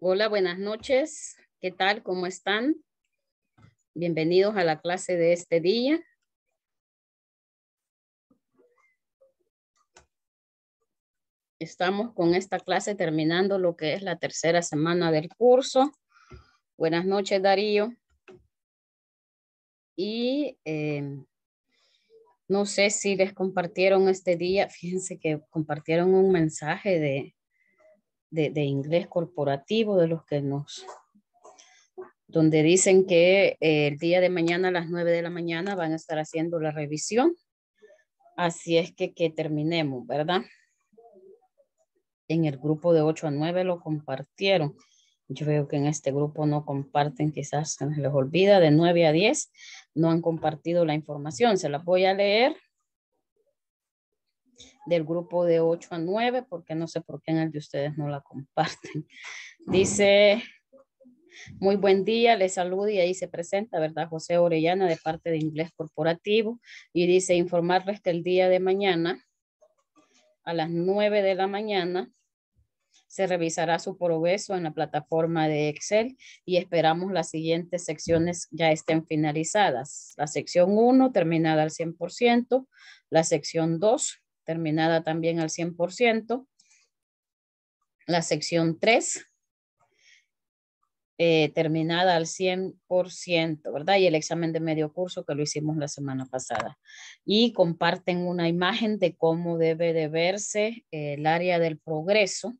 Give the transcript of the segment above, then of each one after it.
Hola, buenas noches. ¿Qué tal? ¿Cómo están? Bienvenidos a la clase de este día. Estamos con esta clase terminando lo que es la tercera semana del curso. Buenas noches, Darío. Y eh, no sé si les compartieron este día, fíjense que compartieron un mensaje de, de, inglés corporativo, de los que nos donde dicen que eh, el día de mañana a las 9 de la mañana van a estar haciendo la revisión. Así es que, que terminemos, ¿verdad? En el grupo de 8 a 9 lo compartieron. Yo veo que en este grupo no comparten, quizás se les olvida, de 9 a 10 no han compartido la información. Se la voy a leer del grupo de 8 a 9, porque no sé por qué en el de ustedes no la comparten. Dice, muy buen día, les saludo y ahí se presenta, ¿verdad? José Orellana de parte de Inglés Corporativo y dice informarles que el día de mañana a las 9 de la mañana se revisará su progreso en la plataforma de Excel y esperamos las siguientes secciones ya estén finalizadas. La sección 1 terminada al 100%, la sección 2 terminada también al 100%. La sección 3, eh, terminada al 100%, ¿verdad? Y el examen de medio curso que lo hicimos la semana pasada. Y comparten una imagen de cómo debe de verse eh, el área del progreso.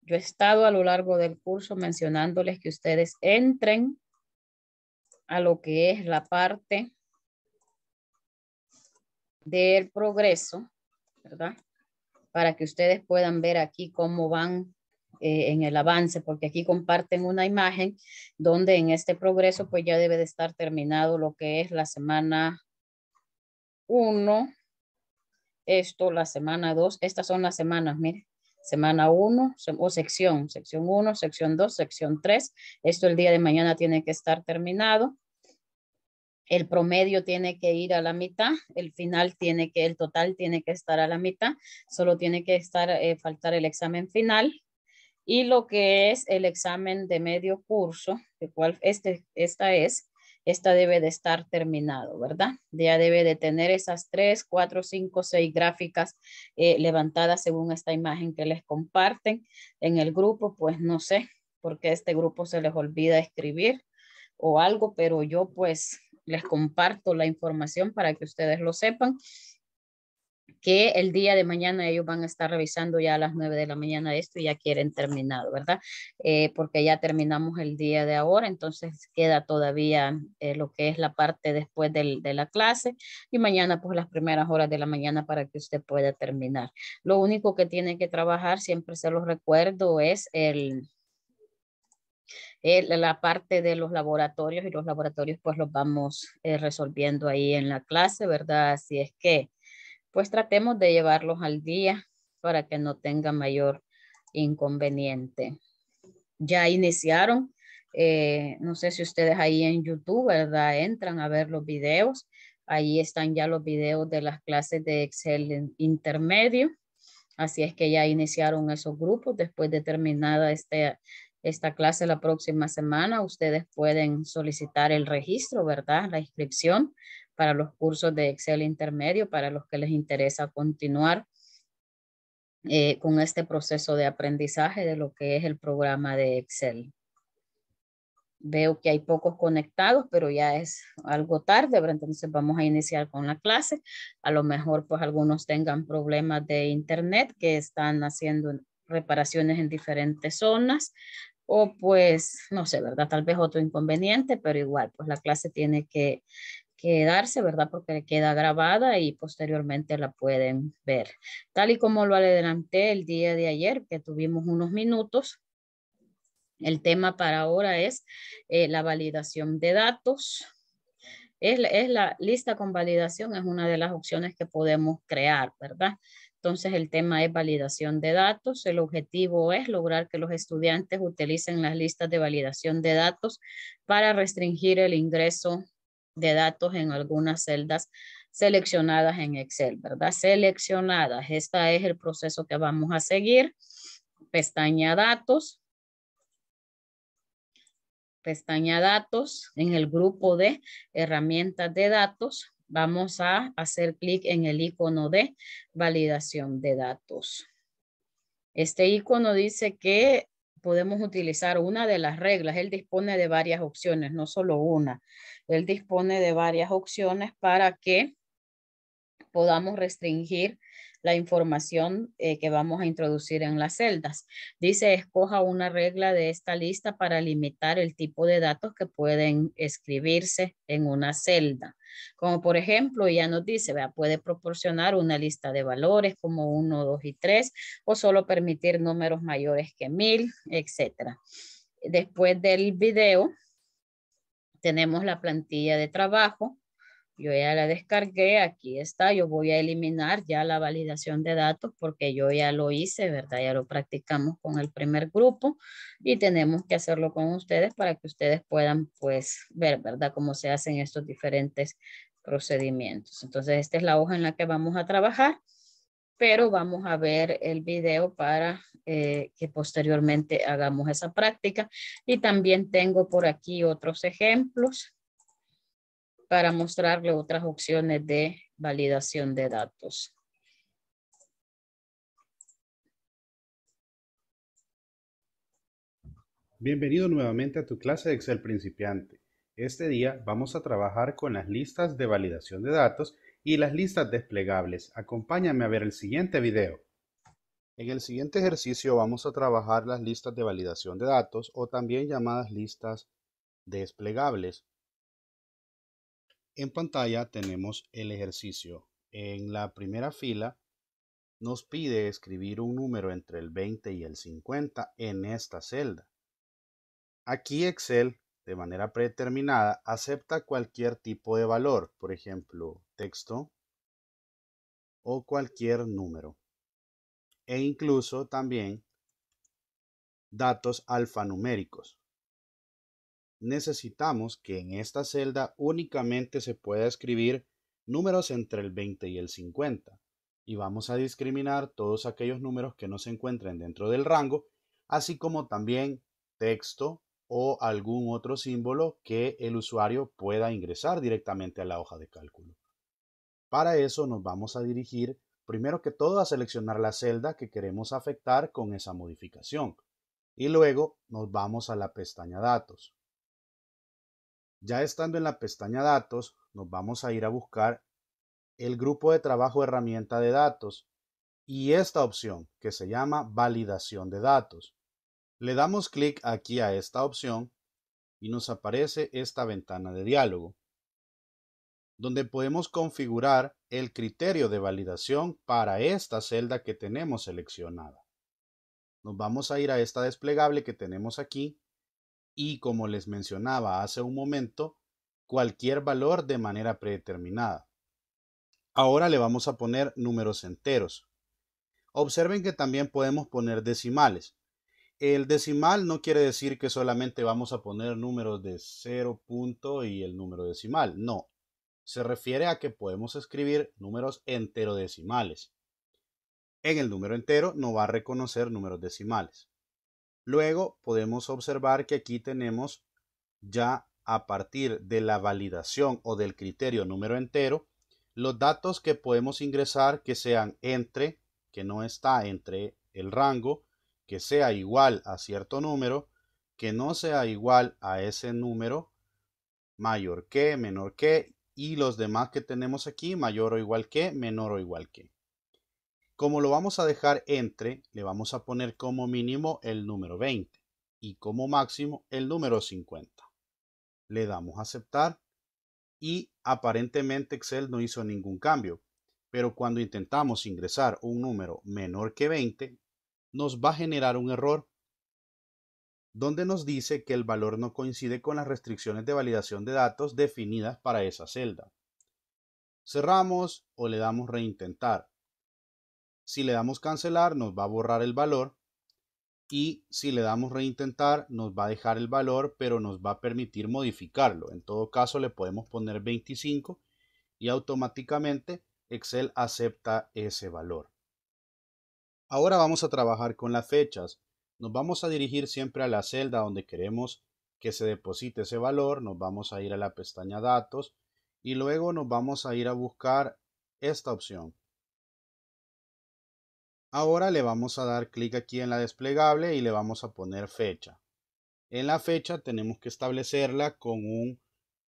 Yo he estado a lo largo del curso mencionándoles que ustedes entren a lo que es la parte del progreso ¿verdad? Para que ustedes puedan ver aquí cómo van eh, en el avance, porque aquí comparten una imagen donde en este progreso pues ya debe de estar terminado lo que es la semana 1, esto la semana 2, estas son las semanas, miren semana 1 o sección, sección 1, sección 2, sección 3. Esto el día de mañana tiene que estar terminado el promedio tiene que ir a la mitad, el final tiene que, el total tiene que estar a la mitad, solo tiene que estar, eh, faltar el examen final y lo que es el examen de medio curso, de cual este, esta es, esta debe de estar terminado, ¿verdad? Ya debe de tener esas tres, cuatro, cinco, seis gráficas eh, levantadas según esta imagen que les comparten en el grupo, pues no sé, porque a este grupo se les olvida escribir o algo, pero yo pues les comparto la información para que ustedes lo sepan, que el día de mañana ellos van a estar revisando ya a las 9 de la mañana esto y ya quieren terminado, ¿verdad? Eh, porque ya terminamos el día de ahora, entonces queda todavía eh, lo que es la parte después de la clase y mañana pues las primeras horas de la mañana para que usted pueda terminar. Lo único que tiene que trabajar, siempre se los recuerdo, es el la parte de los laboratorios y los laboratorios pues los vamos eh, resolviendo ahí en la clase, ¿verdad? Así es que pues tratemos de llevarlos al día para que no tenga mayor inconveniente. Ya iniciaron, eh, no sé si ustedes ahí en YouTube, ¿verdad? Entran a ver los videos. Ahí están ya los videos de las clases de Excel intermedio. Así es que ya iniciaron esos grupos después de terminada este, esta clase la próxima semana, ustedes pueden solicitar el registro, ¿verdad? La inscripción para los cursos de Excel intermedio, para los que les interesa continuar eh, con este proceso de aprendizaje de lo que es el programa de Excel. Veo que hay pocos conectados, pero ya es algo tarde, pero entonces vamos a iniciar con la clase. A lo mejor pues algunos tengan problemas de internet que están haciendo reparaciones en diferentes zonas o pues, no sé, ¿verdad? Tal vez otro inconveniente, pero igual, pues la clase tiene que, quedarse, ¿verdad? Porque queda grabada y posteriormente la pueden ver. Tal y como lo adelanté el día de ayer, que tuvimos unos minutos, el tema para ahora es eh, la validación de datos. Es, es la lista con validación, es una de las opciones que podemos crear, ¿verdad? Entonces el tema es validación de datos. El objetivo es lograr que los estudiantes utilicen las listas de validación de datos para restringir el ingreso de datos en algunas celdas seleccionadas en Excel, ¿verdad? Seleccionadas. Este es el proceso que vamos a seguir. Pestaña datos. Pestaña datos en el grupo de herramientas de datos. Vamos a hacer clic en el icono de validación de datos. Este icono dice que podemos utilizar una de las reglas. Él dispone de varias opciones, no solo una. Él dispone de varias opciones para que podamos restringir la información eh, que vamos a introducir en las celdas. Dice, escoja una regla de esta lista para limitar el tipo de datos que pueden escribirse en una celda. Como por ejemplo, ya nos dice, puede proporcionar una lista de valores como 1, 2 y 3 o solo permitir números mayores que 1000, etc. Después del video, tenemos la plantilla de trabajo yo ya la descargué, aquí está, yo voy a eliminar ya la validación de datos porque yo ya lo hice, ¿verdad? Ya lo practicamos con el primer grupo y tenemos que hacerlo con ustedes para que ustedes puedan pues ver, ¿verdad? Cómo se hacen estos diferentes procedimientos. Entonces, esta es la hoja en la que vamos a trabajar, pero vamos a ver el video para eh, que posteriormente hagamos esa práctica. Y también tengo por aquí otros ejemplos para mostrarle otras opciones de validación de datos. Bienvenido nuevamente a tu clase de Excel principiante. Este día vamos a trabajar con las listas de validación de datos y las listas desplegables. Acompáñame a ver el siguiente video. En el siguiente ejercicio vamos a trabajar las listas de validación de datos o también llamadas listas desplegables. En pantalla tenemos el ejercicio. En la primera fila nos pide escribir un número entre el 20 y el 50 en esta celda. Aquí Excel, de manera predeterminada, acepta cualquier tipo de valor, por ejemplo, texto o cualquier número. E incluso también datos alfanuméricos necesitamos que en esta celda únicamente se pueda escribir números entre el 20 y el 50 y vamos a discriminar todos aquellos números que no se encuentren dentro del rango, así como también texto o algún otro símbolo que el usuario pueda ingresar directamente a la hoja de cálculo. Para eso nos vamos a dirigir primero que todo a seleccionar la celda que queremos afectar con esa modificación y luego nos vamos a la pestaña datos. Ya estando en la pestaña datos, nos vamos a ir a buscar el grupo de trabajo herramienta de datos y esta opción que se llama validación de datos. Le damos clic aquí a esta opción y nos aparece esta ventana de diálogo donde podemos configurar el criterio de validación para esta celda que tenemos seleccionada. Nos vamos a ir a esta desplegable que tenemos aquí y, como les mencionaba hace un momento, cualquier valor de manera predeterminada. Ahora le vamos a poner números enteros. Observen que también podemos poner decimales. El decimal no quiere decir que solamente vamos a poner números de 0 punto y el número decimal. No, se refiere a que podemos escribir números enterodecimales. En el número entero no va a reconocer números decimales. Luego podemos observar que aquí tenemos ya a partir de la validación o del criterio número entero, los datos que podemos ingresar que sean entre, que no está entre el rango, que sea igual a cierto número, que no sea igual a ese número, mayor que, menor que, y los demás que tenemos aquí, mayor o igual que, menor o igual que. Como lo vamos a dejar entre, le vamos a poner como mínimo el número 20 y como máximo el número 50. Le damos a aceptar y aparentemente Excel no hizo ningún cambio, pero cuando intentamos ingresar un número menor que 20, nos va a generar un error donde nos dice que el valor no coincide con las restricciones de validación de datos definidas para esa celda. Cerramos o le damos reintentar si le damos cancelar, nos va a borrar el valor. Y si le damos reintentar, nos va a dejar el valor, pero nos va a permitir modificarlo. En todo caso, le podemos poner 25 y automáticamente Excel acepta ese valor. Ahora vamos a trabajar con las fechas. Nos vamos a dirigir siempre a la celda donde queremos que se deposite ese valor. Nos vamos a ir a la pestaña datos y luego nos vamos a ir a buscar esta opción, Ahora le vamos a dar clic aquí en la desplegable y le vamos a poner fecha. En la fecha tenemos que establecerla con un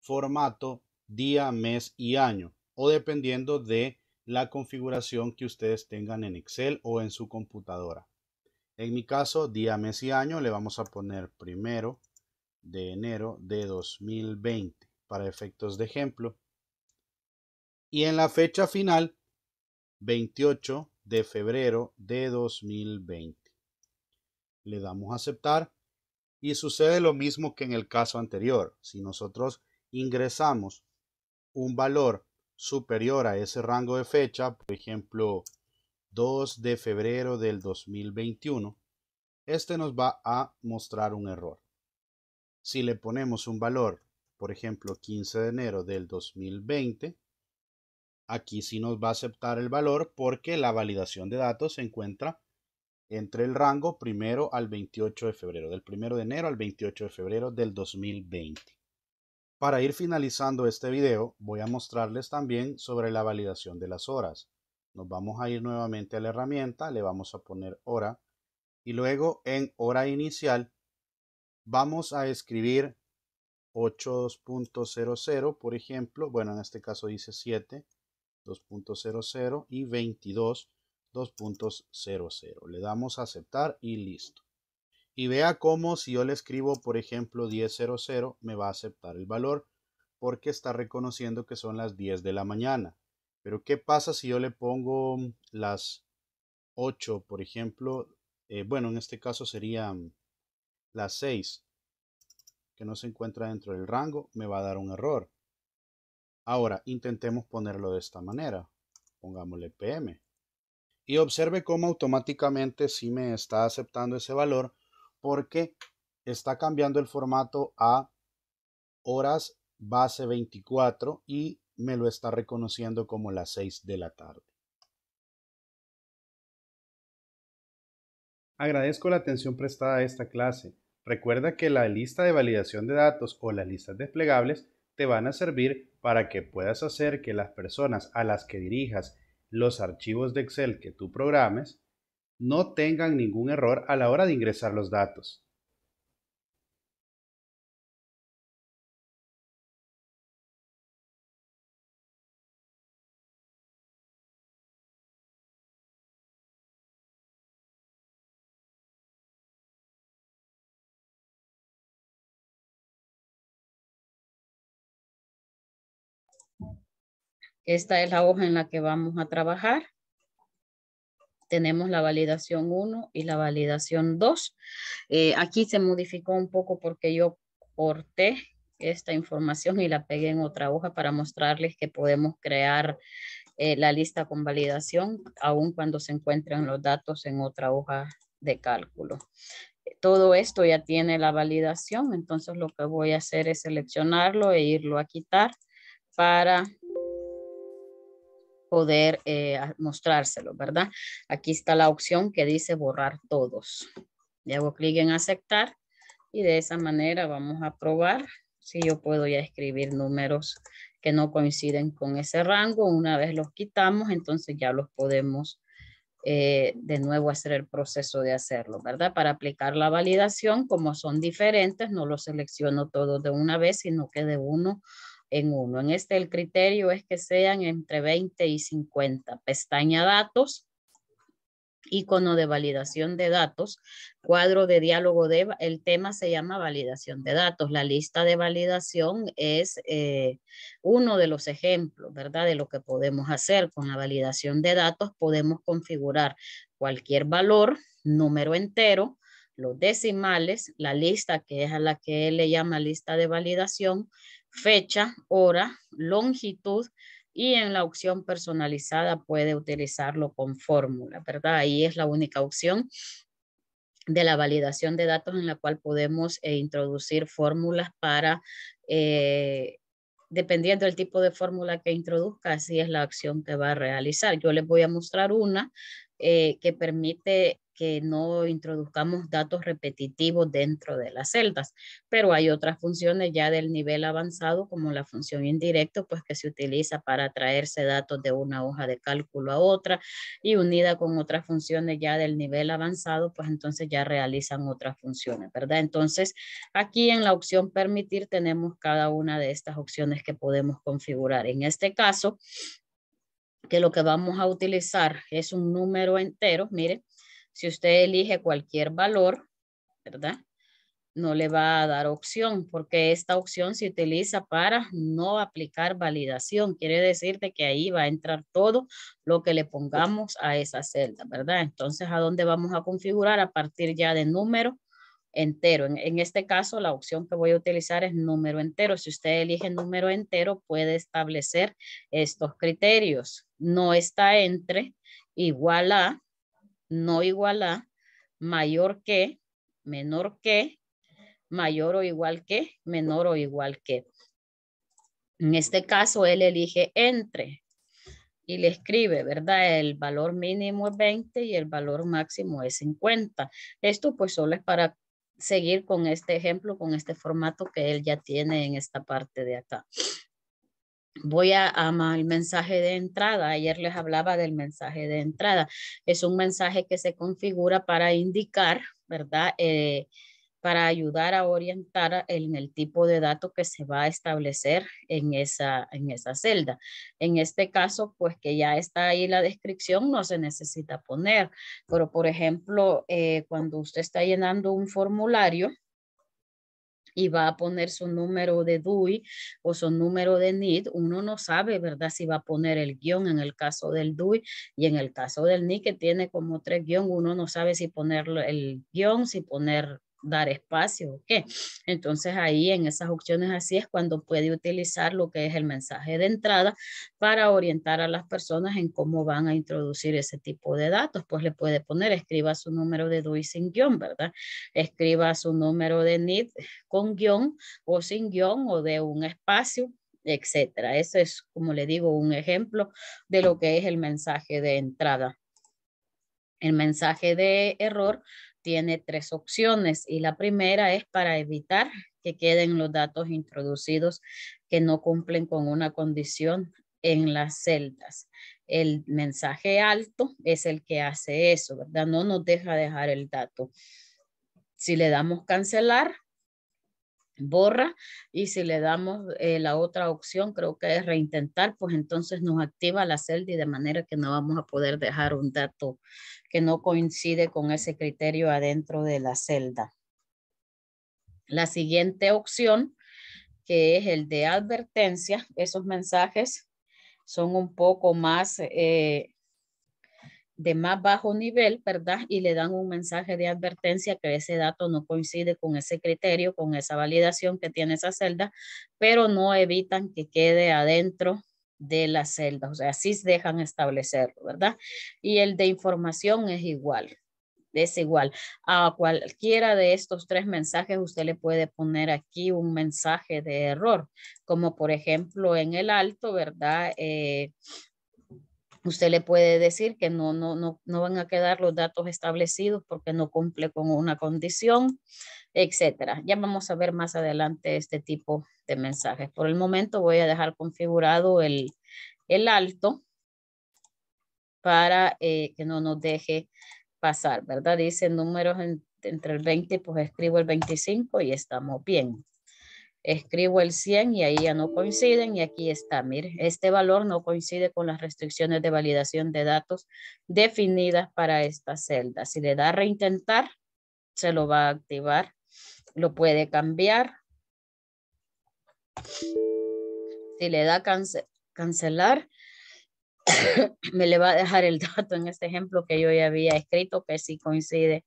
formato día, mes y año o dependiendo de la configuración que ustedes tengan en Excel o en su computadora. En mi caso, día, mes y año le vamos a poner primero de enero de 2020 para efectos de ejemplo. Y en la fecha final, 28 de febrero de 2020. Le damos a aceptar y sucede lo mismo que en el caso anterior. Si nosotros ingresamos un valor superior a ese rango de fecha, por ejemplo 2 de febrero del 2021, este nos va a mostrar un error. Si le ponemos un valor, por ejemplo 15 de enero del 2020, Aquí sí nos va a aceptar el valor porque la validación de datos se encuentra entre el rango primero al 28 de febrero, del primero de enero al 28 de febrero del 2020. Para ir finalizando este video, voy a mostrarles también sobre la validación de las horas. Nos vamos a ir nuevamente a la herramienta, le vamos a poner hora y luego en hora inicial vamos a escribir 8.00, por ejemplo, bueno, en este caso dice 7, 2.00 y 22 2.00. Le damos a aceptar y listo. Y vea cómo si yo le escribo, por ejemplo, 10.00, me va a aceptar el valor porque está reconociendo que son las 10 de la mañana. Pero ¿qué pasa si yo le pongo las 8, por ejemplo? Eh, bueno, en este caso serían las 6, que no se encuentra dentro del rango, me va a dar un error. Ahora, intentemos ponerlo de esta manera. Pongámosle PM. Y observe cómo automáticamente sí me está aceptando ese valor porque está cambiando el formato a horas base 24 y me lo está reconociendo como las 6 de la tarde. Agradezco la atención prestada a esta clase. Recuerda que la lista de validación de datos o las listas desplegables te van a servir para que puedas hacer que las personas a las que dirijas los archivos de Excel que tú programes no tengan ningún error a la hora de ingresar los datos. Esta es la hoja en la que vamos a trabajar. Tenemos la validación 1 y la validación 2. Eh, aquí se modificó un poco porque yo corté esta información y la pegué en otra hoja para mostrarles que podemos crear eh, la lista con validación, aun cuando se encuentren los datos en otra hoja de cálculo. Todo esto ya tiene la validación, entonces lo que voy a hacer es seleccionarlo e irlo a quitar para poder eh, mostrárselo, ¿verdad? Aquí está la opción que dice borrar todos. Le hago clic en aceptar y de esa manera vamos a probar si yo puedo ya escribir números que no coinciden con ese rango. Una vez los quitamos, entonces ya los podemos eh, de nuevo hacer el proceso de hacerlo, ¿verdad? Para aplicar la validación, como son diferentes, no los selecciono todos de una vez, sino que de uno en uno. En este el criterio es que sean entre 20 y 50. Pestaña datos, icono de validación de datos, cuadro de diálogo de, el tema se llama validación de datos. La lista de validación es eh, uno de los ejemplos, ¿verdad? De lo que podemos hacer con la validación de datos. Podemos configurar cualquier valor, número entero, los decimales, la lista que es a la que él le llama lista de validación, fecha, hora, longitud y en la opción personalizada puede utilizarlo con fórmula, ¿verdad? Ahí es la única opción de la validación de datos en la cual podemos eh, introducir fórmulas para, eh, dependiendo del tipo de fórmula que introduzca, así es la acción que va a realizar. Yo les voy a mostrar una eh, que permite que no introduzcamos datos repetitivos dentro de las celdas, pero hay otras funciones ya del nivel avanzado, como la función indirecto, pues que se utiliza para traerse datos de una hoja de cálculo a otra y unida con otras funciones ya del nivel avanzado, pues entonces ya realizan otras funciones, ¿verdad? Entonces, aquí en la opción permitir tenemos cada una de estas opciones que podemos configurar. En este caso, que lo que vamos a utilizar es un número entero, miren, si usted elige cualquier valor, ¿verdad? No le va a dar opción porque esta opción se utiliza para no aplicar validación. Quiere decir que ahí va a entrar todo lo que le pongamos a esa celda, ¿verdad? Entonces, ¿a dónde vamos a configurar? A partir ya de número entero. en, este caso, la opción que voy a utilizar es número entero. Si usted elige número entero, puede establecer estos criterios. No está entre, igual a, no igual a, mayor que, menor que, mayor o igual que, menor o igual que. En este caso, él elige entre y le escribe, ¿verdad? El valor mínimo es 20 y el valor máximo es 50. Esto pues solo es para seguir con este ejemplo, con este formato que él ya tiene en esta parte de acá voy a, amar el mensaje de entrada. Ayer les hablaba del mensaje de entrada. Es un mensaje que se configura para indicar, ¿verdad? Eh, para ayudar a orientar en el tipo de dato que se va a establecer en esa, celda. En este caso, pues que ya está ahí la descripción, no se necesita poner, pero por ejemplo, eh, cuando usted está llenando un formulario, y va a poner su número de DUI o su número de NID, uno no sabe, ¿verdad? Si va a poner el guión en el caso del DUI y en el caso del NID que tiene como tres guión, uno no sabe si poner el guión, si poner dar espacio o qué. Entonces ahí en esas opciones así es cuando puede utilizar lo que es el mensaje de entrada para orientar a las personas en cómo van a introducir ese tipo de datos. Pues le puede poner, escriba su número de DUI sin guión, ¿verdad? Escriba su número de NID con guión o sin guión o de un espacio etcétera. Eso es, como le digo, un ejemplo de lo que es el mensaje de entrada. El mensaje de error tiene tres opciones y la primera es para evitar que queden los datos introducidos que no cumplen con una condición en las celdas. El mensaje alto es el que hace eso, ¿verdad? No nos deja dejar el dato. Si le damos cancelar, borra y si le damos eh, la otra opción, creo que es reintentar, pues entonces nos activa la celda y de manera que no vamos a poder dejar un dato que no coincide con ese criterio adentro de la celda. La siguiente opción, que es el de advertencia, esos mensajes son un poco más eh, de más bajo nivel, ¿verdad? Y le dan un mensaje de advertencia que ese dato no coincide con ese criterio, con esa validación que tiene esa celda, pero no evitan que quede adentro de la celda, o sea, sí dejan establecerlo, ¿verdad? Y el de información es igual, es igual. A cualquiera de estos tres mensajes usted le puede poner aquí un mensaje de error, como por ejemplo en el alto, ¿verdad? Eh, usted le puede decir que no, no, no, no van a quedar los datos establecidos porque no cumple con una condición, etcétera. Ya vamos a ver más adelante este tipo de mensajes. Por el momento voy a dejar configurado el, alto para eh, que no nos deje pasar, ¿verdad? Dice números entre el 20, pues escribo el 25 y estamos bien escribo el 100 y ahí ya no coinciden y aquí está, mire, este valor no coincide con las restricciones de validación de datos definidas para esta celda. Si le da reintentar, se lo va a activar, lo puede cambiar. Si le da cancelar, me le va a dejar el dato en este ejemplo que yo ya había escrito, que sí coincide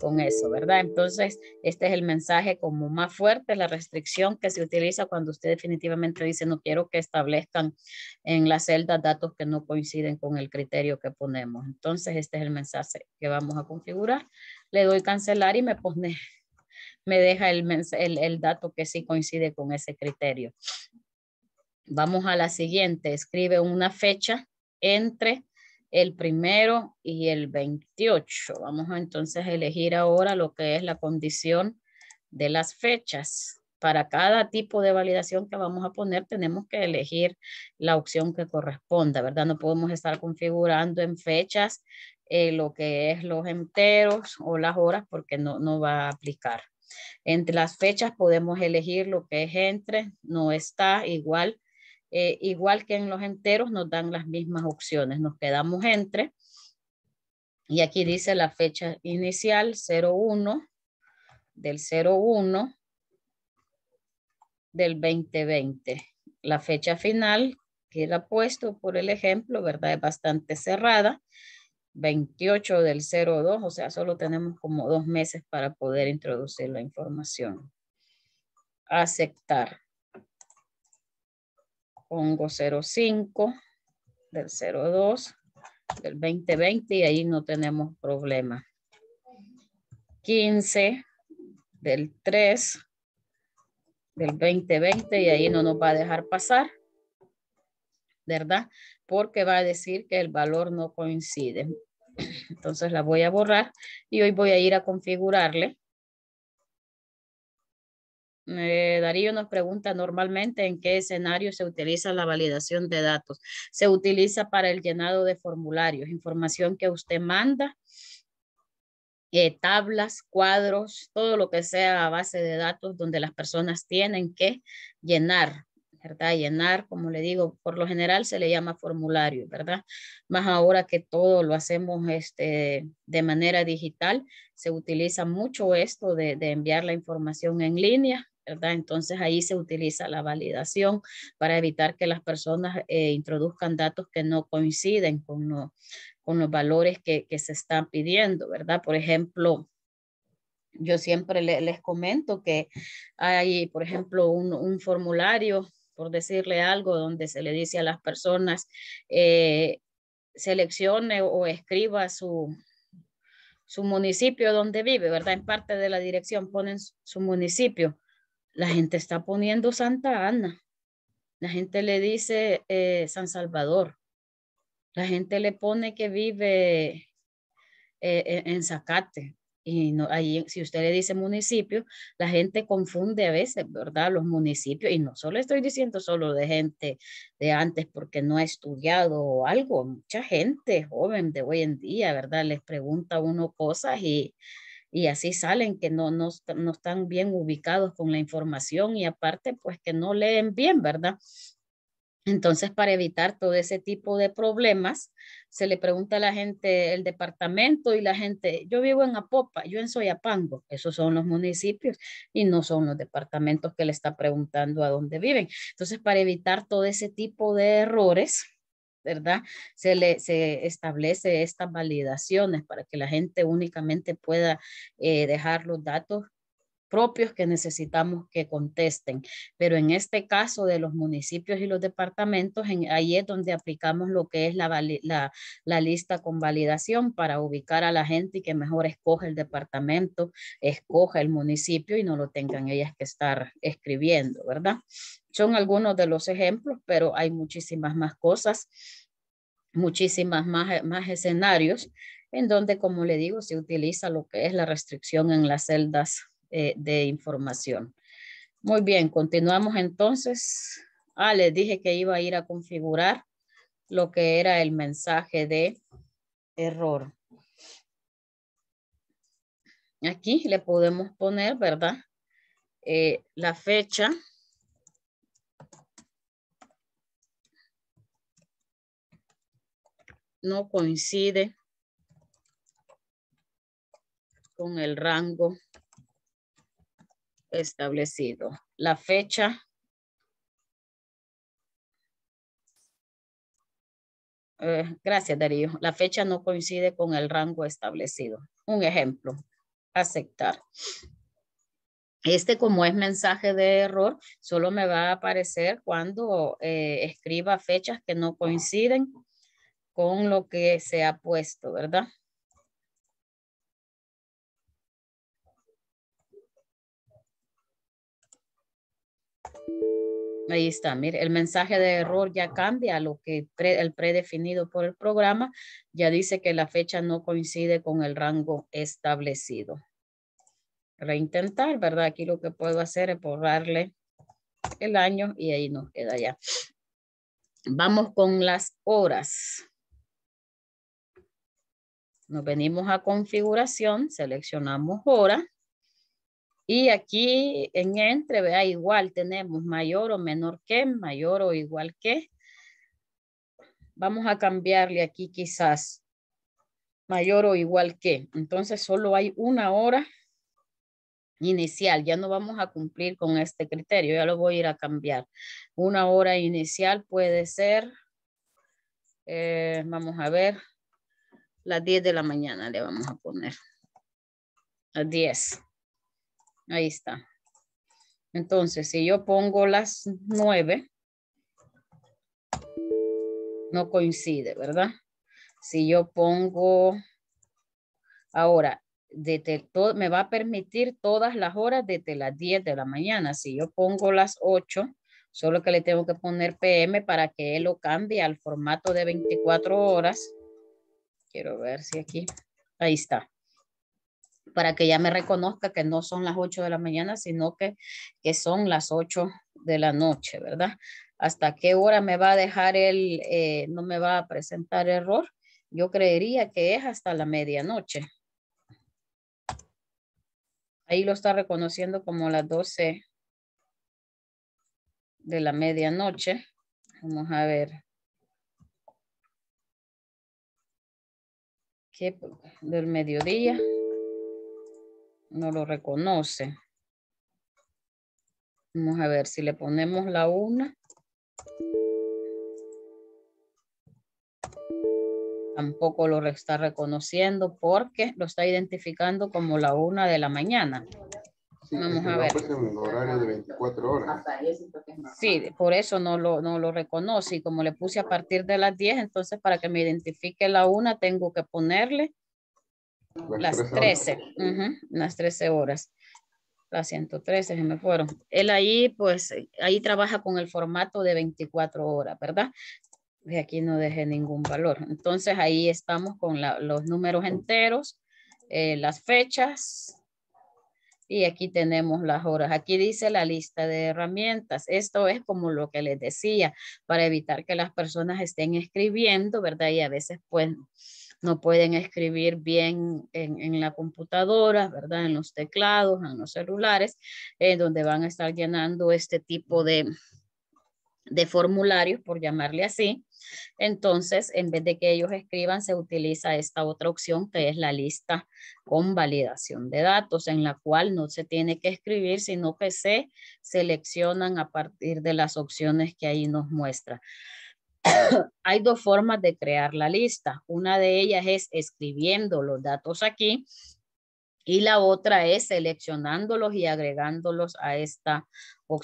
con eso, ¿verdad? Entonces, este es el mensaje como más fuerte, la restricción que se utiliza cuando usted definitivamente dice, no quiero que establezcan en la celda datos que no coinciden con el criterio que ponemos. Entonces, este es el mensaje que vamos a configurar. Le doy cancelar y me pone, me deja el, el, el dato que sí coincide con ese criterio. Vamos a la siguiente, escribe una fecha entre el primero y el 28. Vamos a entonces elegir ahora lo que es la condición de las fechas. Para cada tipo de validación que vamos a poner, tenemos que elegir la opción que corresponda, ¿verdad? No podemos estar configurando en fechas eh, lo que es los enteros o las horas porque no, no va a aplicar. Entre las fechas podemos elegir lo que es entre, no está igual eh, igual que en los enteros nos dan las mismas opciones, nos quedamos entre, y aquí dice la fecha inicial 01 del 01 del 2020. La fecha final que era puesto por el ejemplo, ¿verdad? Es bastante cerrada. 28 del 02, o sea, solo tenemos como dos meses para poder introducir la información. Aceptar pongo 05 del 02 del 2020 y ahí no tenemos problema. 15 del 3 del 2020 y ahí no nos va a dejar pasar, ¿verdad? Porque va a decir que el valor no coincide. Entonces la voy a borrar y hoy voy a ir a configurarle eh, Darío nos pregunta normalmente en qué escenario se utiliza la validación de datos. Se utiliza para el llenado de formularios, información que usted manda, eh, tablas, cuadros, todo lo que sea a base de datos donde las personas tienen que llenar. ¿verdad? Llenar, como le digo, por lo general se le llama formulario, ¿verdad? Más ahora que todo lo hacemos este, de manera digital, se utiliza mucho esto de enviar la información en línea, entonces ahí se utiliza la validación para evitar que las personas eh, introduzcan datos que no coinciden con, con los valores que, se están pidiendo, ¿verdad? Por ejemplo, yo siempre les comento que hay, por ejemplo, un, formulario, por decirle algo, donde se le dice a las personas, eh, seleccione o escriba su, su municipio donde vive, ¿verdad? En parte de la dirección ponen su municipio la gente está poniendo Santa Ana, la gente le dice eh, San Salvador, la gente le pone que vive eh, e-, en Zacate. Y no, ahí, si usted le dice municipio, la gente confunde a veces, ¿verdad? Los municipios. Y no solo estoy diciendo solo de gente de antes porque no ha estudiado o algo. Mucha gente joven de hoy en día, ¿verdad? Les pregunta uno cosas y, y así salen que no, no, están bien ubicados con la información y aparte pues que no leen bien, ¿verdad? Entonces, para evitar todo ese tipo de problemas, se le pregunta a la gente, el departamento y la gente, yo vivo en Apopa, yo en Soyapango, esos son los municipios y no son los departamentos que le está preguntando a dónde viven. Entonces, para evitar todo ese tipo de errores, ¿verdad? Se, le, se establece estas validaciones para que la gente únicamente pueda eh, dejar los datos propios que necesitamos que contesten. Pero en este caso de los municipios y los departamentos, en, ahí es donde aplicamos lo que es la, la, la lista con validación para ubicar a la gente y que mejor escoja el departamento, escoja el municipio y no lo tengan ellas que estar escribiendo, ¿verdad? Son algunos de los ejemplos, pero hay muchísimas más cosas, muchísimas más, eh, más escenarios en donde, como le digo, se utiliza lo que es la restricción en las celdas eh, de información. Muy bien, continuamos entonces. Ah, les dije que iba a ir a configurar lo que era el mensaje de error. Aquí le podemos poner, ¿verdad? Eh, la fecha. No coincide con el rango establecido. La fecha. Eh, gracias, Darío. La fecha no coincide con el rango establecido. Un ejemplo. Aceptar. Este como es mensaje de error, solo me va a aparecer cuando eh, escriba fechas que no coinciden con lo que se ha puesto, ¿verdad? Ahí está, mire, el mensaje de error ya cambia lo que el predefinido por el programa, ya dice que la fecha no coincide con el rango establecido. Reintentar, ¿verdad? Aquí lo que puedo hacer es borrarle el año y ahí nos queda ya. Vamos con las horas. Nos venimos a configuración, seleccionamos hora y aquí en entre, vea, igual tenemos mayor o menor que, mayor o igual que. Vamos a cambiarle aquí quizás mayor o igual que. Entonces solo hay una hora inicial. Ya no vamos a cumplir con este criterio, ya lo voy a ir a cambiar. Una hora inicial puede ser, eh, vamos a ver, las 10 de la mañana le vamos a poner. Las 10. Ahí está. Entonces, si yo pongo las nueve, no coincide, ¿verdad? Si yo pongo ahora, me va a permitir todas las horas desde las 10 de la mañana. Si yo pongo las 8, solo que le tengo que poner PM para que él lo cambie al formato de 24 horas. Quiero ver si aquí, ahí está para que ya me reconozca que no son las 8 de la mañana, sino que, que son las 8 de la noche, ¿verdad? ¿Hasta qué hora me va a dejar el, eh, no me va a presentar error? Yo creería que es hasta la medianoche. Ahí lo está reconociendo como las 12 de la medianoche. Vamos a ver. ¿Qué? Del mediodía no lo reconoce. Vamos a ver si le ponemos la una. Tampoco lo está reconociendo porque lo está identificando como la una de la mañana. Vamos a ver. Ah, sí, por eso no lo, no lo reconoce. Y como le puse a partir de las 10, entonces para que me identifique la una tengo que ponerle las, 13, las 13 horas. Las 113 se me fueron. Él ahí, pues, ahí trabaja con el formato de 24 horas, ¿verdad? De aquí no deje ningún valor. Entonces ahí estamos con los números enteros, eh, las fechas, y aquí tenemos las horas. Aquí dice la lista de herramientas. Esto es como lo que les decía, para evitar que las personas estén escribiendo, ¿verdad? Y a veces, pues, no pueden escribir bien en, la computadora, ¿verdad? En los teclados, en los celulares, donde van a estar llenando este tipo de, de formularios, por llamarle así. Entonces, en vez de que ellos escriban, se utiliza esta otra opción que es la lista con validación de datos, en la cual no se tiene que escribir, sino que se seleccionan a partir de las opciones que ahí nos muestra. hay dos formas de crear la lista. Una de ellas es escribiendo los datos aquí y la otra es seleccionándolos y agregándolos a esta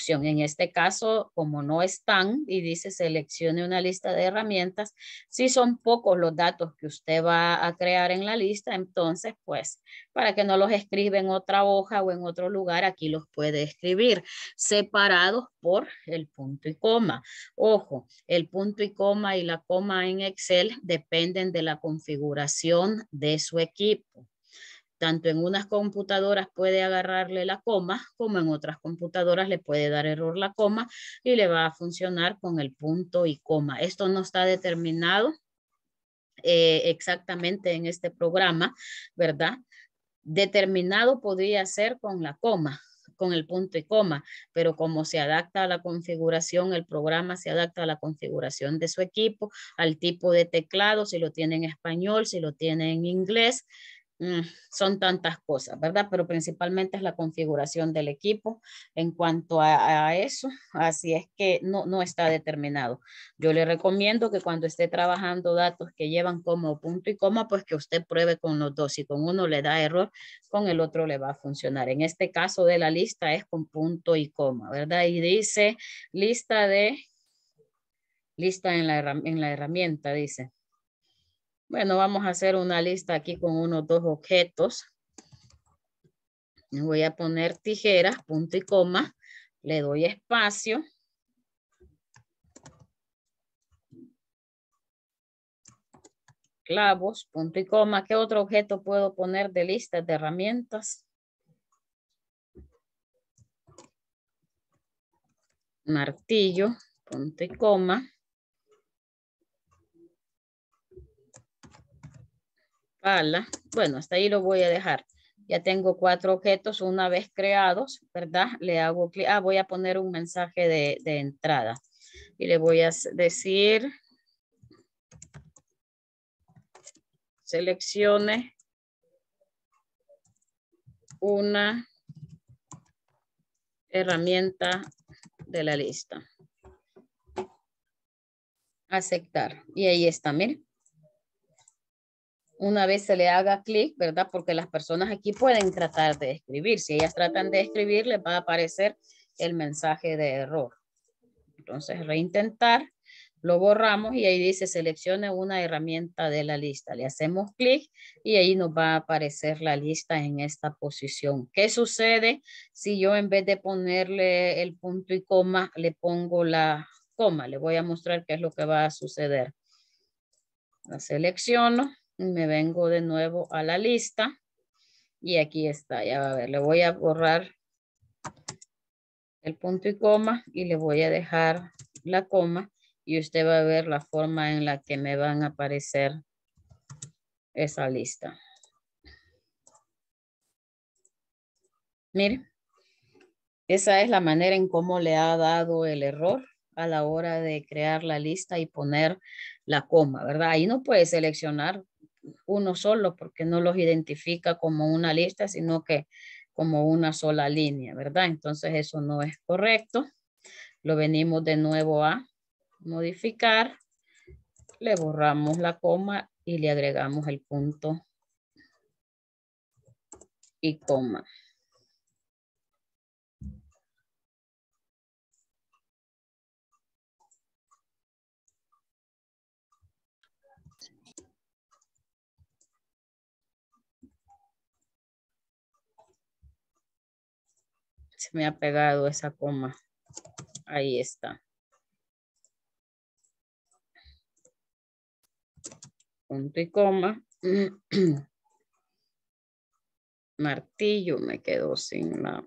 en este caso, como no están y dice seleccione una lista de herramientas, si son pocos los datos que usted va a crear en la lista, entonces pues para que no los escriba en otra hoja o en otro lugar, aquí los puede escribir separados por el punto y coma. Ojo, el punto y coma y la coma en Excel dependen de la configuración de su equipo. Tanto en unas computadoras puede agarrarle la coma, como en otras computadoras le puede dar error la coma y le va a funcionar con el punto y coma. Esto no está determinado eh, exactamente en este programa, ¿verdad? Determinado podría ser con la coma, con el punto y coma, pero como se adapta a la configuración, el programa se adapta a la configuración de su equipo, al tipo de teclado, si lo tiene en español, si lo tiene en inglés, Mm, son tantas cosas, ¿verdad? Pero principalmente es la configuración del equipo en cuanto a, eso, así es que no, no está determinado. Yo le recomiendo que cuando esté trabajando datos que llevan como punto y coma, pues que usted pruebe con los dos. Si con uno le da error, con el otro le va a funcionar. En este caso de la lista es con punto y coma, ¿verdad? Y dice lista de, lista en en la herramienta, dice. Bueno, vamos a hacer una lista aquí con unos dos objetos. Voy a poner tijeras, punto y coma. Le doy espacio. Clavos, punto y coma. ¿Qué otro objeto puedo poner de lista de herramientas? Martillo, punto y coma. Bueno, hasta ahí lo voy a dejar. Ya tengo cuatro objetos una vez creados, ¿verdad? Le hago clic. Ah, voy a poner un mensaje de, de entrada. Y le voy a decir, seleccione una herramienta de la lista. Aceptar. Y ahí está, miren una vez se le haga clic, ¿verdad? Porque las personas aquí pueden tratar de escribir. Si ellas tratan de escribir, les va a aparecer el mensaje de error. Entonces, reintentar, lo borramos y ahí dice seleccione una herramienta de la lista. Le hacemos clic y ahí nos va a aparecer la lista en esta posición. ¿Qué sucede si yo en vez de ponerle el punto y coma, le pongo la coma? Le voy a mostrar qué es lo que va a suceder. La selecciono me vengo de nuevo a la lista. Y aquí está, ya va a ver, le voy a borrar el punto y coma y le voy a dejar la coma y usted va a ver la forma en la que me van a aparecer esa lista. Mire, esa es la manera en cómo le ha dado el error a la hora de crear la lista y poner la coma, ¿verdad? Ahí no puede seleccionar uno solo porque no los identifica como una lista, sino que como una sola línea, ¿verdad? Entonces eso no es correcto. Lo venimos de nuevo a modificar. Le borramos la coma y le agregamos el punto y coma. me ha pegado esa coma. Ahí está. Punto y coma. Martillo me quedó sin la...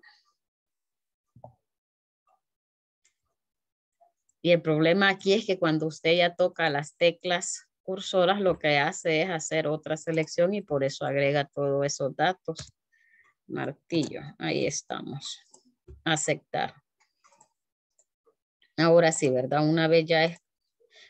Y el problema aquí es que cuando usted ya toca las teclas cursoras, lo que hace es hacer otra selección y por eso agrega todos esos datos. Martillo, ahí estamos aceptar. Ahora sí, ¿verdad? Una vez ya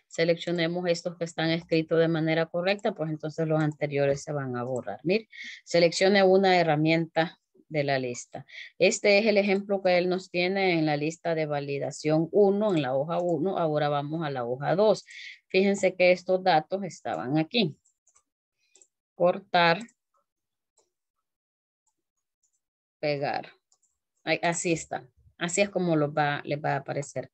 seleccionemos estos que están escritos de manera correcta, pues entonces los anteriores se van a borrar. Mire, seleccione una herramienta de la lista. Este es el ejemplo que él nos tiene en la lista de validación 1, en la hoja 1. Ahora vamos a la hoja 2. Fíjense que estos datos estaban aquí. Cortar. Pegar. Así está. Así es como los va, les va a aparecer.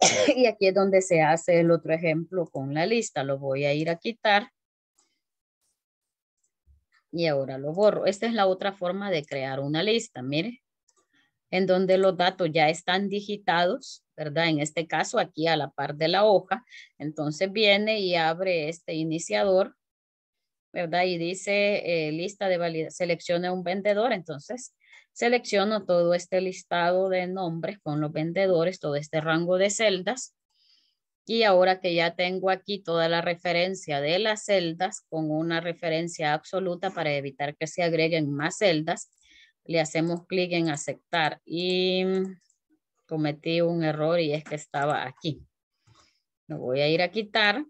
Y aquí es donde se hace el otro ejemplo con la lista. Lo voy a ir a quitar. Y ahora lo borro. Esta es la otra forma de crear una lista. Mire, en donde los datos ya están digitados, ¿verdad? En este caso aquí a la par de la hoja. Entonces viene y abre este iniciador, ¿verdad? Y dice eh, lista de validación. Selecciona un vendedor. Entonces Selecciono todo este listado de nombres con los vendedores, todo este rango de celdas. Y ahora que ya tengo aquí toda la referencia de las celdas con una referencia absoluta para evitar que se agreguen más celdas, le hacemos clic en aceptar y cometí un error y es que estaba aquí. Lo voy a ir a quitar.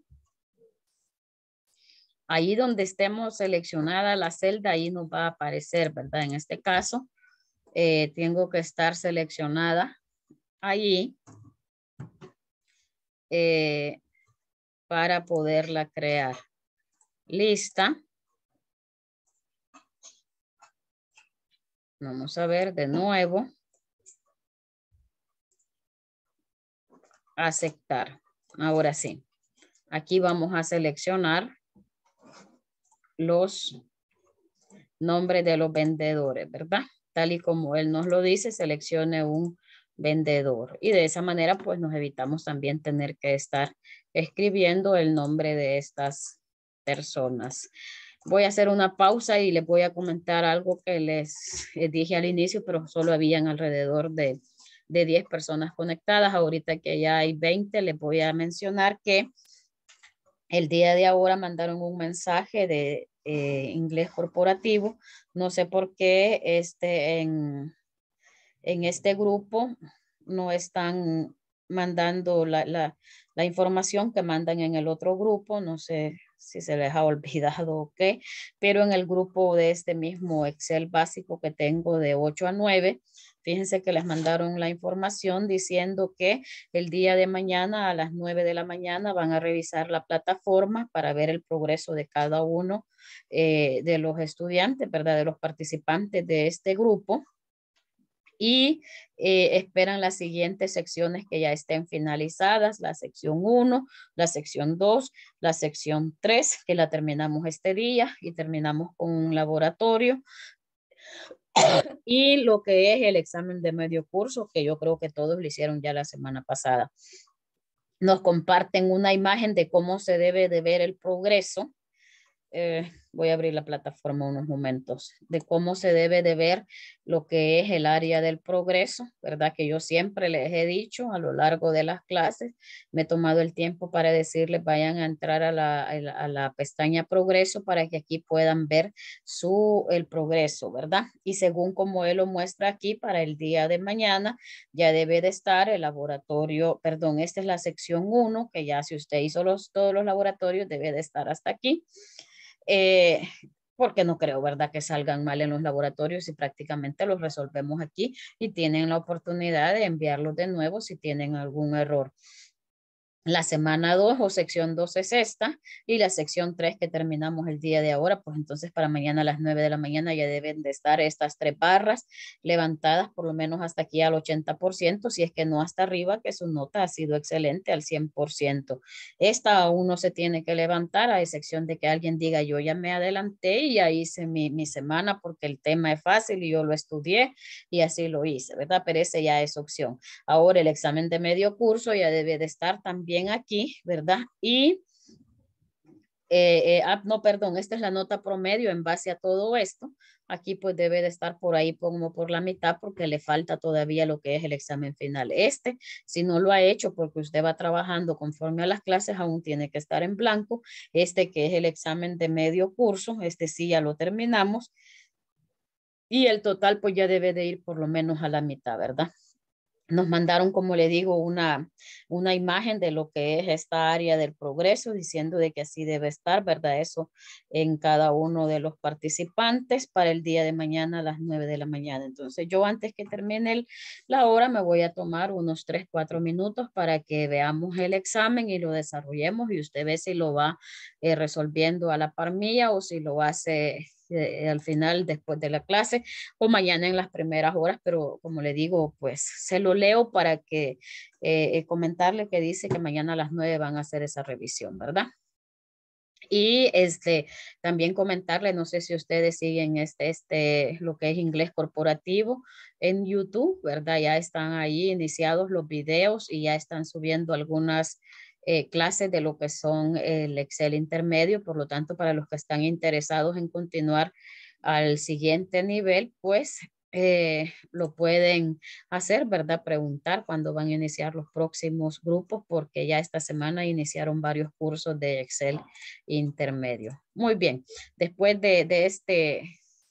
Ahí donde estemos seleccionada la celda, ahí nos va a aparecer, ¿verdad? En este caso, eh, tengo que estar seleccionada allí eh, para poderla crear. Lista. Vamos a ver de nuevo. Aceptar. Ahora sí. Aquí vamos a seleccionar los nombres de los vendedores, ¿verdad? tal y como él nos lo dice, seleccione un vendedor. Y de esa manera, pues nos evitamos también tener que estar escribiendo el nombre de estas personas. Voy a hacer una pausa y les voy a comentar algo que les eh, dije al inicio, pero solo habían alrededor de, de 10 personas conectadas. Ahorita que ya hay 20, les voy a mencionar que el día de ahora mandaron un mensaje de eh, inglés corporativo. No sé por qué este, en, este grupo no están mandando la, la, información que mandan en el otro grupo. No sé si se les ha olvidado o qué, pero en el grupo de este mismo Excel básico que tengo de 8 a 9, Fíjense que les mandaron la información diciendo que el día de mañana a las 9 de la mañana van a revisar la plataforma para ver el progreso de cada uno eh, de los estudiantes, ¿verdad? De los participantes de este grupo y eh, esperan las siguientes secciones que ya estén finalizadas, la sección 1, la sección 2, la sección 3, que la terminamos este día y terminamos con un laboratorio y lo que es el examen de medio curso, que yo creo que todos lo hicieron ya la semana pasada. Nos comparten una imagen de cómo se debe de ver el progreso. Eh, voy a abrir la plataforma unos momentos, de cómo se debe de ver lo que es el área del progreso, ¿verdad? Que yo siempre les he dicho a lo largo de las clases, me he tomado el tiempo para decirles vayan a entrar a la, pestaña progreso para que aquí puedan ver su, el progreso, ¿verdad? Y según como él lo muestra aquí, para el día de mañana ya debe de estar el laboratorio, perdón, esta es la sección 1, que ya si usted hizo los, todos los laboratorios debe de estar hasta aquí. Eh, porque no creo, ¿verdad?, que salgan mal en los laboratorios y prácticamente los resolvemos aquí y tienen la oportunidad de enviarlos de nuevo si tienen algún error. La semana 2 o sección 2 es esta y la sección 3 que terminamos el día de ahora, pues entonces para mañana a las 9 de la mañana ya deben de estar estas tres barras levantadas por lo menos hasta aquí al 80%, si es que no hasta arriba, que su nota ha sido excelente al 100%. Esta aún no se tiene que levantar a excepción de que alguien diga yo ya me adelanté y ya hice mi, semana porque el tema es fácil y yo lo estudié y así lo hice, ¿verdad? Pero ese ya es opción. Ahora el examen de medio curso ya debe de estar también aquí, ¿verdad? Y, eh, eh, ah, no, perdón, esta es la nota promedio en base a todo esto. Aquí pues debe de estar por ahí como por la mitad porque le falta todavía lo que es el examen final. Este, si no lo ha hecho porque usted va trabajando conforme a las clases, aún tiene que estar en blanco. Este que es el examen de medio curso, este sí ya lo terminamos. Y el total pues ya debe de ir por lo menos a la mitad, ¿verdad? nos mandaron, como le digo, una, una imagen de lo que es esta área del progreso, diciendo de que así debe estar, ¿verdad? Eso en cada uno de los participantes para el día de mañana a las 9 de la mañana. Entonces yo antes que termine la hora me voy a tomar unos tres, cuatro minutos para que veamos el examen y lo desarrollemos y usted ve si lo va eh, resolviendo a la parmilla o si lo hace eh, al final después de la clase o mañana en las primeras horas, pero como le digo, pues se lo leo para que eh, eh, comentarle que dice que mañana a las nueve van a hacer esa revisión, ¿verdad? Y este, también comentarle, no sé si ustedes siguen este, este, lo que es inglés corporativo en YouTube, ¿verdad? Ya están ahí iniciados los videos y ya están subiendo algunas eh, clases de lo que son el Excel intermedio, por lo tanto, para los que están interesados en continuar al siguiente nivel, pues eh, lo pueden hacer, ¿verdad? Preguntar cuándo van a iniciar los próximos grupos, porque ya esta semana iniciaron varios cursos de Excel intermedio. Muy bien, después de, de este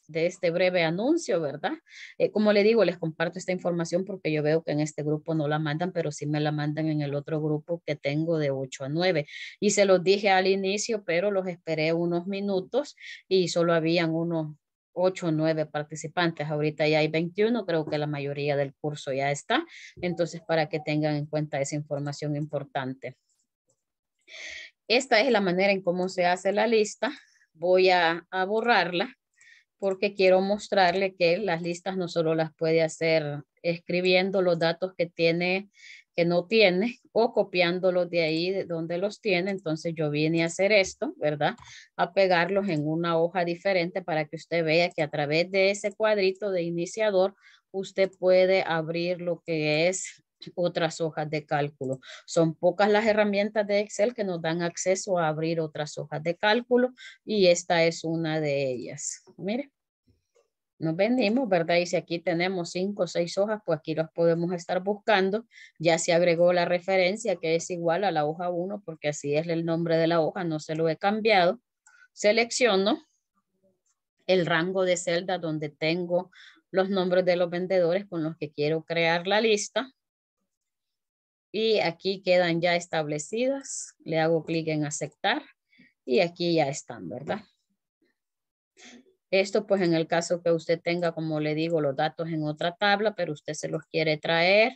de este breve anuncio, ¿verdad? Eh, como le digo, les comparto esta información porque yo veo que en este grupo no la mandan, pero sí me la mandan en el otro grupo que tengo de 8 a 9. Y se los dije al inicio, pero los esperé unos minutos y solo habían unos 8 o 9 participantes. Ahorita ya hay 21, creo que la mayoría del curso ya está. Entonces, para que tengan en cuenta esa información importante. Esta es la manera en cómo se hace la lista. Voy a borrarla porque quiero mostrarle que las listas no solo las puede hacer escribiendo los datos que tiene, que no tiene, o copiándolos de ahí de donde los tiene. Entonces yo vine a hacer esto, ¿verdad? A pegarlos en una hoja diferente para que usted vea que a través de ese cuadrito de iniciador, usted puede abrir lo que es otras hojas de cálculo. Son pocas las herramientas de Excel que nos dan acceso a abrir otras hojas de cálculo y esta es una de ellas. Mire, nos vendimos, ¿verdad? Y si aquí tenemos cinco o seis hojas, pues aquí las podemos estar buscando. Ya se agregó la referencia que es igual a la hoja 1 porque así es el nombre de la hoja, no se lo he cambiado. Selecciono el rango de celda donde tengo los nombres de los vendedores con los que quiero crear la lista. Y aquí quedan ya establecidas. Le hago clic en aceptar y aquí ya están, ¿verdad? Esto pues en el caso que usted tenga, como le digo, los datos en otra tabla, pero usted se los quiere traer,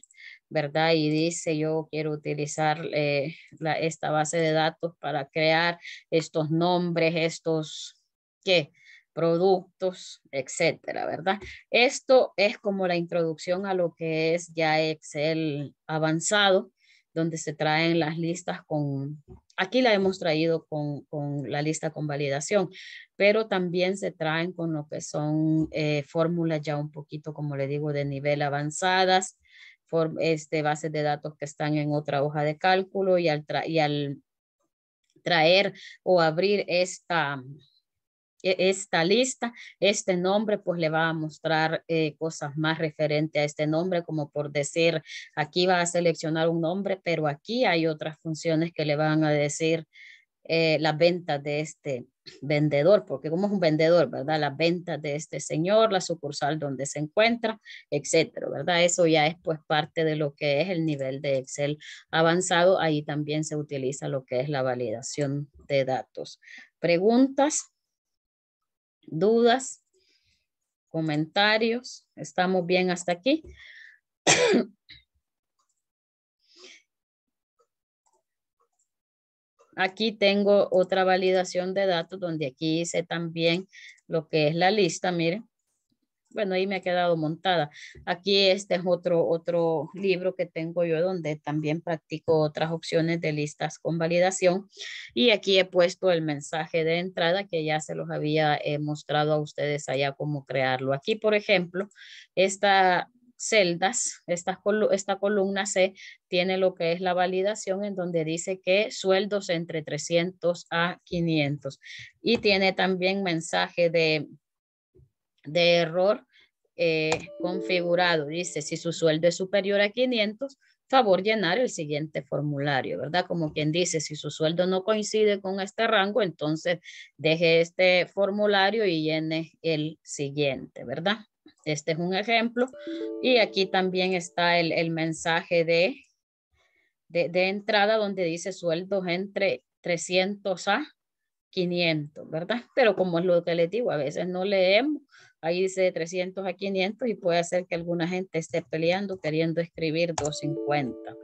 ¿verdad? Y dice yo quiero utilizar eh, esta base de datos para crear estos nombres, estos, ¿qué? productos, etcétera, ¿verdad? Esto es como la introducción a lo que es ya Excel avanzado, donde se traen las listas con, aquí la hemos traído con, la lista con validación, pero también se traen con lo que son eh, fórmulas ya un poquito, como le digo, de nivel avanzadas, este, bases de datos que están en otra hoja de cálculo y al traer o abrir esta e-, esta lista, este nombre pues le va a mostrar eh, cosas más referentes a este nombre, como por decir, aquí va a seleccionar un nombre, pero aquí hay otras funciones que le van a decir eh, la las ventas de este vendedor, porque como es un vendedor, ¿verdad? Las venta de este señor, la sucursal donde se encuentra, etcétera, ¿verdad? Eso ya es pues parte de lo que es el nivel de Excel avanzado. Ahí también se utiliza lo que es la validación de datos. Preguntas dudas, comentarios. Estamos bien hasta aquí. aquí tengo otra validación de datos donde aquí hice también lo que es la lista, miren bueno, ahí me ha quedado montada. Aquí este es otro, otro libro que tengo yo donde también practico otras opciones de listas con validación. Y aquí he puesto el mensaje de entrada que ya se los había eh, mostrado a ustedes allá cómo crearlo. Aquí, por ejemplo, esta celdas, esta, esta columna C tiene lo que es la validación en donde dice que sueldos entre 300 a 500 y tiene también mensaje de, de error eh, configurado. Dice, si su sueldo es superior a 500, favor llenar el siguiente formulario, ¿verdad? Como quien dice, si su sueldo no coincide con este rango, entonces deje este formulario y llene el siguiente, ¿verdad? Este es un ejemplo. Y aquí también está el, mensaje de, de, de entrada donde dice sueldos entre 300 a 500, ¿verdad? Pero como es lo que les digo, a veces no leemos, ahí dice de 300 a 500 y puede ser que alguna gente esté peleando queriendo escribir 250.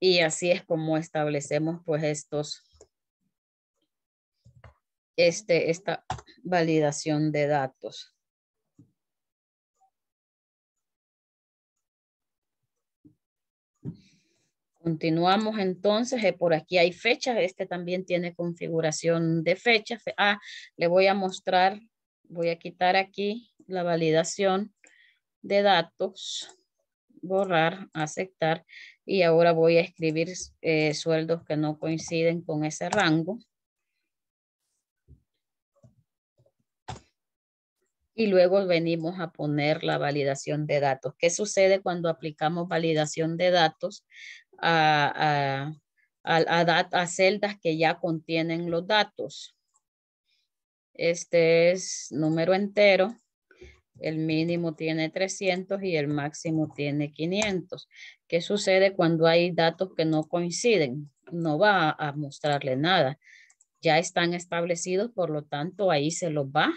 Y así es como establecemos pues estos, este, esta validación de datos. Continuamos entonces, eh, por aquí hay fechas, este también tiene configuración de fechas. Ah, le voy a mostrar, voy a quitar aquí la validación de datos, borrar, aceptar y ahora voy a escribir eh, sueldos que no coinciden con ese rango. y luego venimos a poner la validación de datos. ¿Qué sucede cuando aplicamos validación de datos? a, a, celdas que ya contienen los datos. Este es número entero. El mínimo tiene 300 y el máximo tiene 500. ¿Qué sucede cuando hay datos que no coinciden? No va a mostrarle nada. Ya están establecidos, por lo tanto, ahí se los va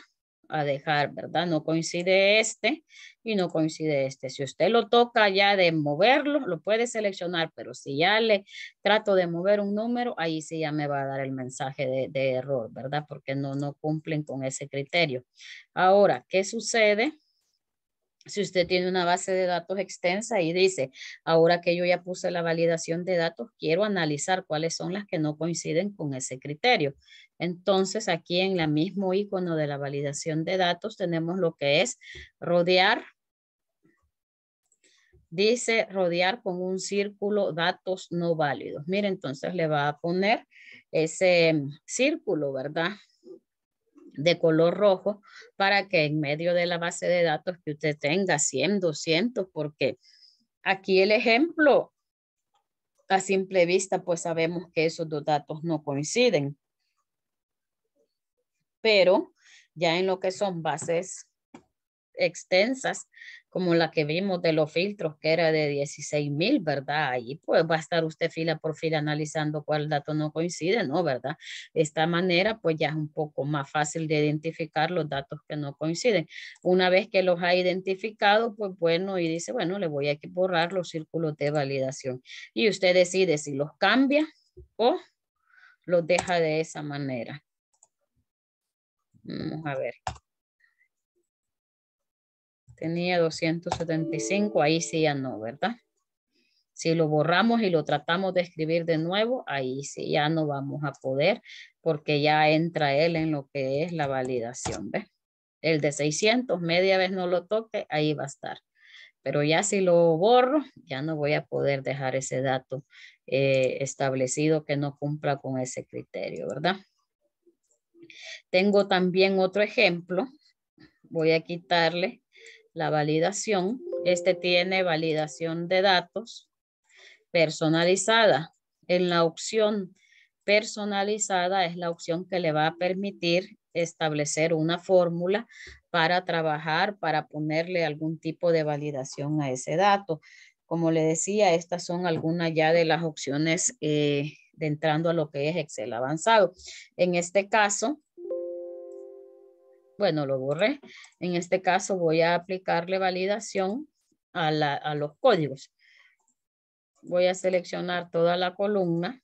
a dejar, ¿verdad? No coincide este y no coincide este. Si usted lo toca ya de moverlo, lo puede seleccionar, pero si ya le trato de mover un número, ahí sí ya me va a dar el mensaje de, de error, ¿verdad? Porque no, no cumplen con ese criterio. Ahora, ¿qué sucede? si usted tiene una base de datos extensa y dice, ahora que yo ya puse la validación de datos, quiero analizar cuáles son las que no coinciden con ese criterio. Entonces, aquí en el mismo icono de la validación de datos tenemos lo que es rodear. Dice rodear con un círculo datos no válidos. Mire, entonces le va a poner ese círculo, ¿verdad? de color rojo para que en medio de la base de datos que usted tenga 100, 200, porque aquí el ejemplo, a simple vista, pues sabemos que esos dos datos no coinciden. Pero ya en lo que son bases extensas como la que vimos de los filtros, que era de 16.000, mil, ¿verdad? Ahí pues va a estar usted fila por fila analizando cuál dato no coincide, ¿no? ¿Verdad? De esta manera pues ya es un poco más fácil de identificar los datos que no coinciden. Una vez que los ha identificado, pues bueno, y dice, bueno, le voy a borrar los círculos de validación. Y usted decide si los cambia o los deja de esa manera. Vamos a ver tenía 275, ahí sí ya no, ¿verdad? Si lo borramos y lo tratamos de escribir de nuevo, ahí sí ya no vamos a poder porque ya entra él en lo que es la validación, ¿ves? El de 600, media vez no lo toque, ahí va a estar. Pero ya si lo borro, ya no voy a poder dejar ese dato eh, establecido que no cumpla con ese criterio, ¿verdad? Tengo también otro ejemplo. Voy a quitarle la validación. Este tiene validación de datos personalizada. En la opción personalizada es la opción que le va a permitir establecer una fórmula para trabajar, para ponerle algún tipo de validación a ese dato. Como le decía, estas son algunas ya de las opciones eh, de entrando a lo que es Excel avanzado. En este caso, bueno, lo borré. En este caso voy a aplicarle validación a, la, los códigos. Voy a seleccionar toda la columna.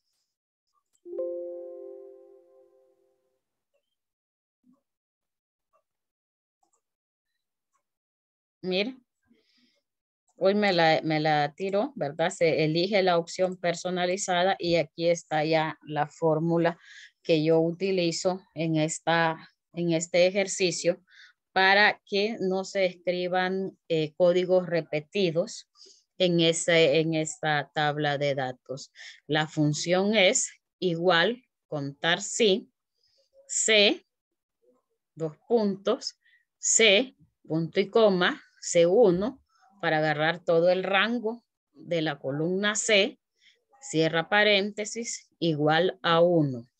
Mira, hoy me la, me la tiro, ¿verdad? Se elige la opción personalizada y aquí está ya la fórmula que yo utilizo en esta en este ejercicio para que no se escriban eh, códigos repetidos en, en esta tabla de datos. La función es igual contar si C, dos puntos, C, punto y coma, C1, para agarrar todo el rango de la columna C, cierra paréntesis, igual a 1.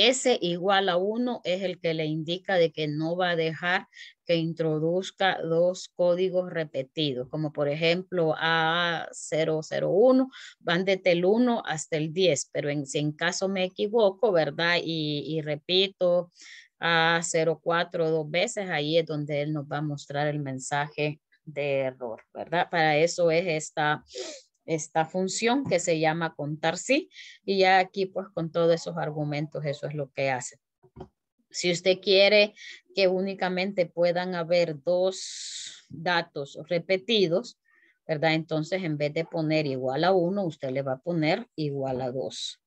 S igual a 1 es el que le indica de que no va a dejar que introduzca dos códigos repetidos, como por ejemplo A001, van desde el 1 hasta el 10, pero en, si en caso me equivoco, ¿verdad? Y, y repito A04 dos veces, ahí es donde él nos va a mostrar el mensaje de error, ¿verdad? Para eso es esta esta función que se llama contar sí. Y ya aquí pues con todos esos argumentos eso es lo que hace. Si usted quiere que únicamente puedan haber dos datos repetidos, ¿verdad? Entonces en vez de poner igual a uno, usted le va a poner igual a dos.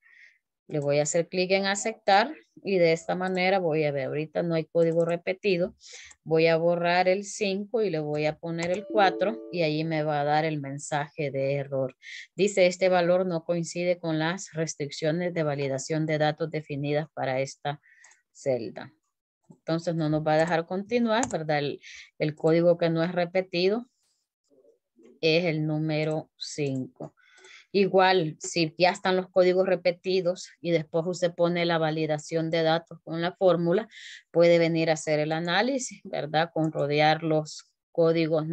Le voy a hacer clic en aceptar y de esta manera voy a ver, ahorita no hay código repetido. Voy a borrar el 5 y le voy a poner el 4 y ahí me va a dar el mensaje de error. Dice, este valor no coincide con las restricciones de validación de datos definidas para esta celda. Entonces no nos va a dejar continuar, ¿verdad? El, el código que no es repetido es el número 5. Igual, si ya están los códigos repetidos y después usted pone la validación de datos con la fórmula, puede venir a hacer el análisis, ¿verdad? Con rodear los códigos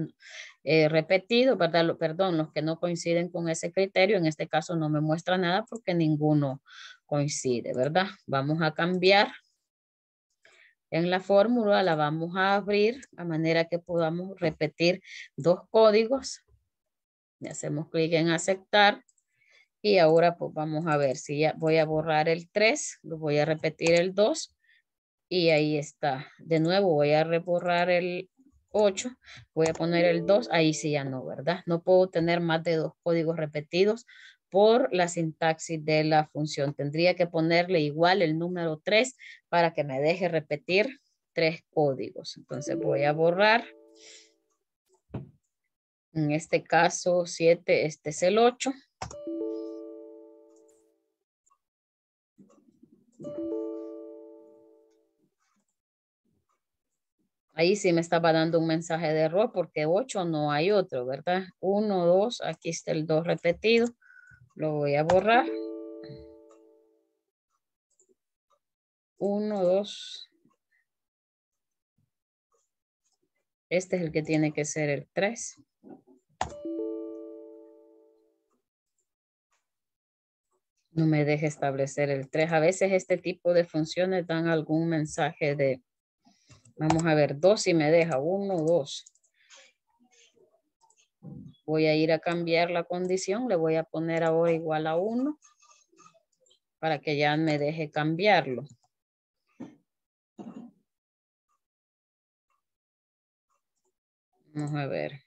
eh, repetidos, ¿verdad? perdón, los que no coinciden con ese criterio, en este caso no me muestra nada porque ninguno coincide, ¿verdad? Vamos a cambiar en la fórmula, la vamos a abrir a manera que podamos repetir dos códigos. Le hacemos clic en aceptar y ahora pues vamos a ver si ya voy a borrar el 3, lo voy a repetir el 2 y ahí está. De nuevo voy a reborrar el 8, voy a poner el 2, ahí sí ya no, ¿verdad? No puedo tener más de dos códigos repetidos por la sintaxis de la función. Tendría que ponerle igual el número 3 para que me deje repetir tres códigos. Entonces voy a borrar. En este caso 7, este es el 8. Ahí sí me estaba dando un mensaje de error porque 8 no hay otro, ¿verdad? 1, 2, aquí está el 2 repetido. Lo voy a borrar. 1, 2. Este es el que tiene que ser el 3. no me deje establecer el 3. A veces este tipo de funciones dan algún mensaje de, vamos a ver, 2 y me deja, 1, 2. Voy a ir a cambiar la condición, le voy a poner ahora igual a 1 para que ya me deje cambiarlo. Vamos a ver.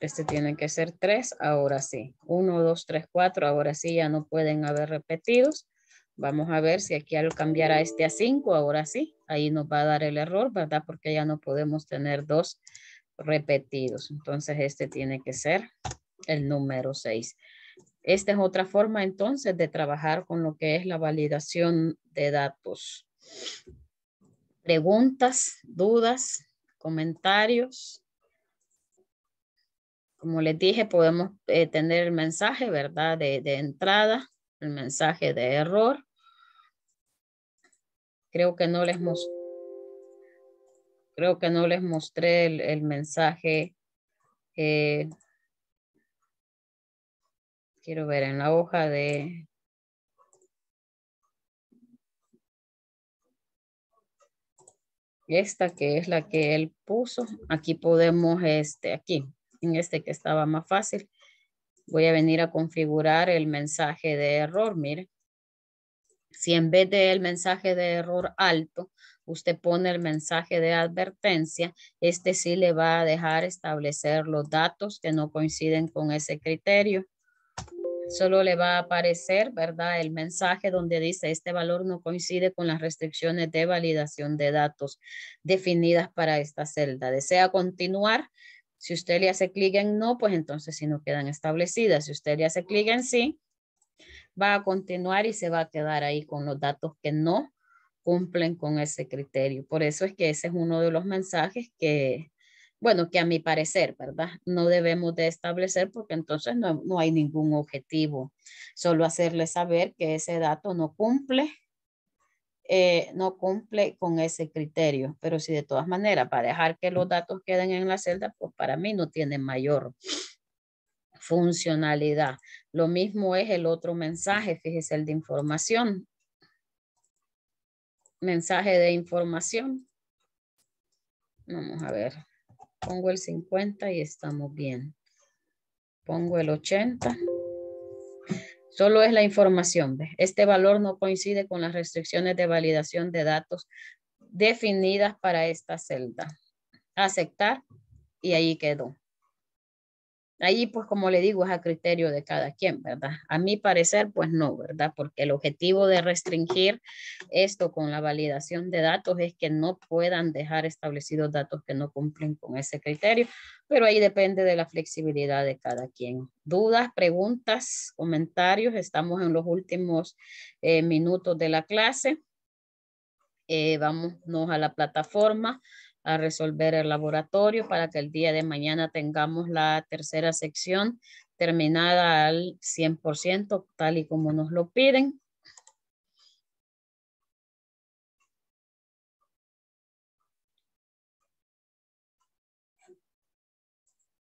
Este tiene que ser 3, ahora sí. 1, 2, 3, 4, ahora sí ya no pueden haber repetidos. Vamos a ver si aquí al cambiar a este a 5, ahora sí, ahí nos va a dar el error, ¿verdad? Porque ya no podemos tener dos repetidos. Entonces este tiene que ser el número 6. Esta es otra forma entonces de trabajar con lo que es la validación de datos. Preguntas, dudas, comentarios como les dije, podemos eh, tener el mensaje, ¿verdad? De, entrada, el mensaje de error. Creo que no les mostré. Creo que no les mostré el, mensaje. Eh, quiero ver en la hoja de esta que es la que él puso. Aquí podemos, este, aquí, en este que estaba más fácil. Voy a venir a configurar el mensaje de error, mire. Si en vez del mensaje de error alto, usted pone el mensaje de advertencia, este sí le va a dejar establecer los datos que no coinciden con ese criterio. Solo le va a aparecer, ¿verdad? El mensaje donde dice este valor no coincide con las restricciones de validación de datos definidas para esta celda. ¿Desea continuar? Si usted le hace clic en no, pues entonces si no quedan establecidas. Si usted le hace clic en sí, va a continuar y se va a quedar ahí con los datos que no cumplen con ese criterio. Por eso es que ese es uno de los mensajes que, bueno, que a mi parecer, ¿verdad? No debemos de establecer porque entonces no, no hay ningún objetivo. Solo hacerle saber que ese dato no cumple eh, no cumple con ese criterio. Pero si de todas maneras, para dejar que los datos queden en la celda, pues para mí no tiene mayor funcionalidad. Lo mismo es el otro mensaje, fíjese el de información. Mensaje de información. Vamos a ver. Pongo el 50 y estamos bien. Pongo el 80. Solo es la información. Este valor no coincide con las restricciones de validación de datos definidas para esta celda. Aceptar y ahí quedó. Ahí, pues como le digo, es a criterio de cada quien, ¿verdad? A mi parecer, pues no, ¿verdad? Porque el objetivo de restringir esto con la validación de datos es que no puedan dejar establecidos datos que no cumplen con ese criterio, pero ahí depende de la flexibilidad de cada quien. Dudas, preguntas, comentarios, estamos en los últimos eh, minutos de la clase. Eh, vámonos a la plataforma a resolver el laboratorio para que el día de mañana tengamos la tercera sección terminada al 100%, tal y como nos lo piden.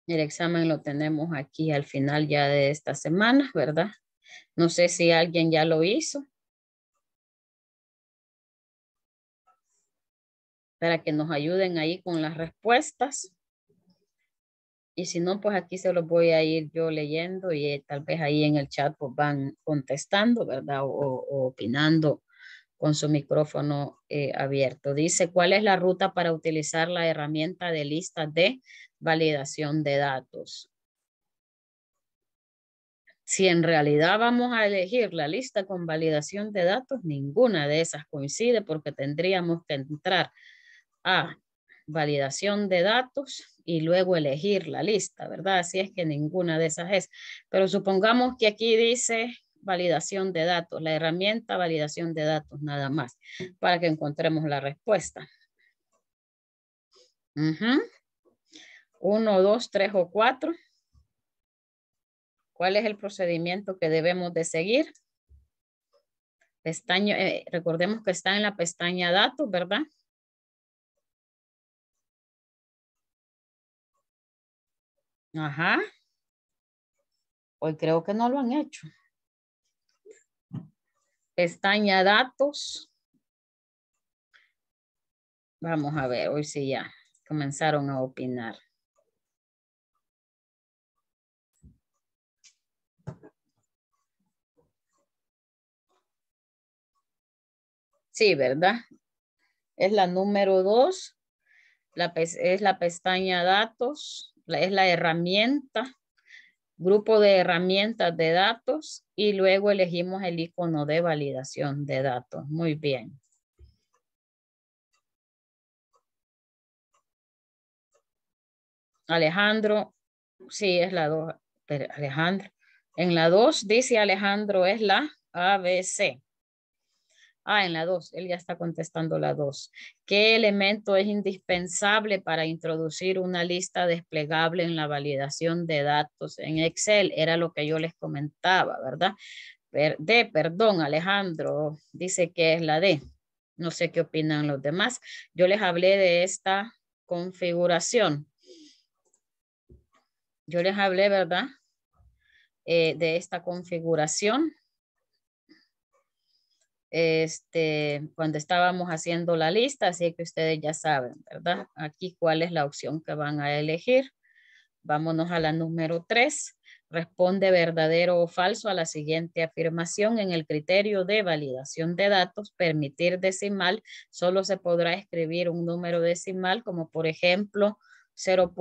El examen lo tenemos aquí al final ya de esta semana, ¿verdad? No sé si alguien ya lo hizo. para que nos ayuden ahí con las respuestas. Y si no, pues aquí se los voy a ir yo leyendo y eh, tal vez ahí en el chat pues van contestando, ¿verdad? O, opinando con su micrófono eh, abierto. Dice, ¿cuál es la ruta para utilizar la herramienta de lista de validación de datos? Si en realidad vamos a elegir la lista con validación de datos, ninguna de esas coincide porque tendríamos que entrar a, validación de datos y luego elegir la lista, ¿verdad? Si es que ninguna de esas es. Pero supongamos que aquí dice validación de datos, la herramienta validación de datos nada más, para que encontremos la respuesta. mhm Uno, dos, tres o cuatro. ¿Cuál es el procedimiento que debemos de seguir? Pestaña, eh, recordemos que está en la pestaña datos, ¿verdad? Ajá. Hoy pues creo que no lo han hecho. Pestaña datos. Vamos a ver, hoy sí ya comenzaron a opinar. Sí, ¿verdad? Es la número dos. La, es la pestaña datos es la herramienta, grupo de herramientas de datos y luego elegimos el icono de validación de datos. Muy bien. Alejandro, sí, es la 2, Alejandro. En la 2 dice Alejandro es la ABC. Ah, en la 2, él ya está contestando la 2. ¿Qué elemento es indispensable para introducir una lista desplegable en la validación de datos en Excel? Era lo que yo les comentaba, ¿verdad? D, perdón, Alejandro, dice que es la D. No sé qué opinan los demás. Yo les hablé de esta configuración. Yo les hablé, ¿verdad? Eh, de esta configuración este, cuando estábamos haciendo la lista, así que ustedes ya saben, ¿verdad? Aquí cuál es la opción que van a elegir. Vámonos a la número 3. Responde verdadero o falso a la siguiente afirmación. En el criterio de validación de datos, permitir decimal, solo se podrá escribir un número decimal, como por ejemplo 0.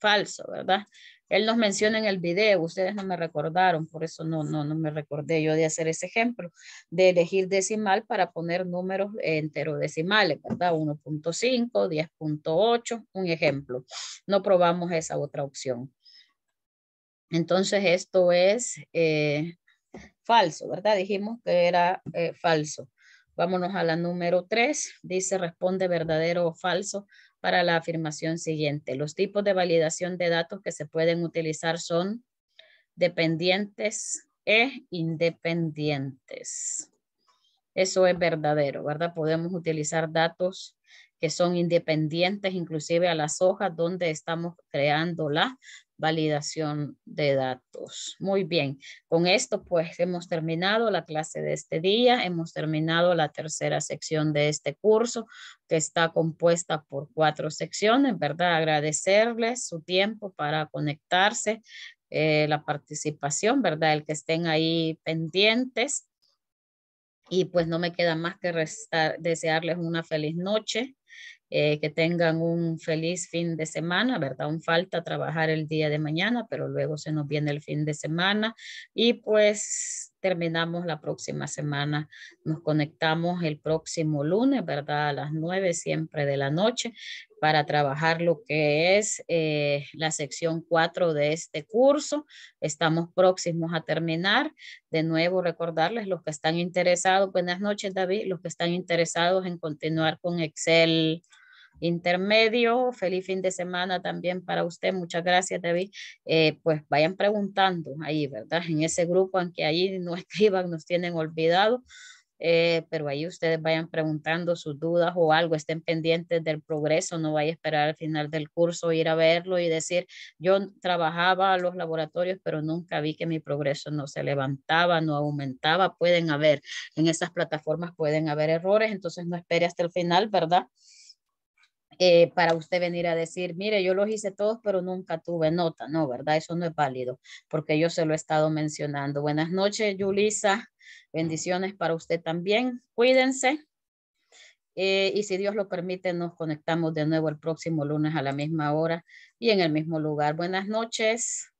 falso, ¿verdad? Él nos menciona en el video, ustedes no me recordaron, por eso no, no, no me recordé yo de hacer ese ejemplo, de elegir decimal para poner números enterodecimales, ¿verdad? 1.5, 10.8, un ejemplo. No probamos esa otra opción. Entonces esto es eh, falso, ¿verdad? Dijimos que era eh, falso. Vámonos a la número 3. Dice, responde verdadero o falso para la afirmación siguiente. Los tipos de validación de datos que se pueden utilizar son dependientes e independientes. Eso es verdadero, ¿verdad? Podemos utilizar datos que son independientes, inclusive a las hojas donde estamos creando la validación de datos. Muy bien, con esto pues hemos terminado la clase de este día, hemos terminado la tercera sección de este curso que está compuesta por cuatro secciones, ¿verdad? Agradecerles su tiempo para conectarse, eh, la participación, ¿verdad? El que estén ahí pendientes. Y pues no me queda más que desearles una feliz noche eh, que tengan un feliz fin de semana, ¿verdad? Un falta trabajar el día de mañana, pero luego se nos viene el fin de semana y pues terminamos la próxima semana. Nos conectamos el próximo lunes, ¿verdad? A las nueve siempre de la noche para trabajar lo que es eh, la sección cuatro de este curso. Estamos próximos a terminar. De nuevo, recordarles los que están interesados, buenas noches David, los que están interesados en continuar con Excel intermedio. Feliz fin de semana también para usted. Muchas gracias, David. Eh, pues vayan preguntando ahí, ¿verdad? En ese grupo, aunque ahí no escriban, nos tienen olvidado. Eh, pero ahí ustedes vayan preguntando sus dudas o algo, estén pendientes del progreso, no vaya a esperar al final del curso, ir a verlo y decir, yo trabajaba a los laboratorios, pero nunca vi que mi progreso no se levantaba, no aumentaba, pueden haber, en esas plataformas pueden haber errores, entonces no espere hasta el final, ¿verdad? Eh, para usted venir a decir, mire, yo los hice todos, pero nunca tuve nota. No, ¿verdad? Eso no es válido, porque yo se lo he estado mencionando. Buenas noches, Yulisa. Bendiciones para usted también. Cuídense. Eh, y si Dios lo permite, nos conectamos de nuevo el próximo lunes a la misma hora y en el mismo lugar. Buenas noches.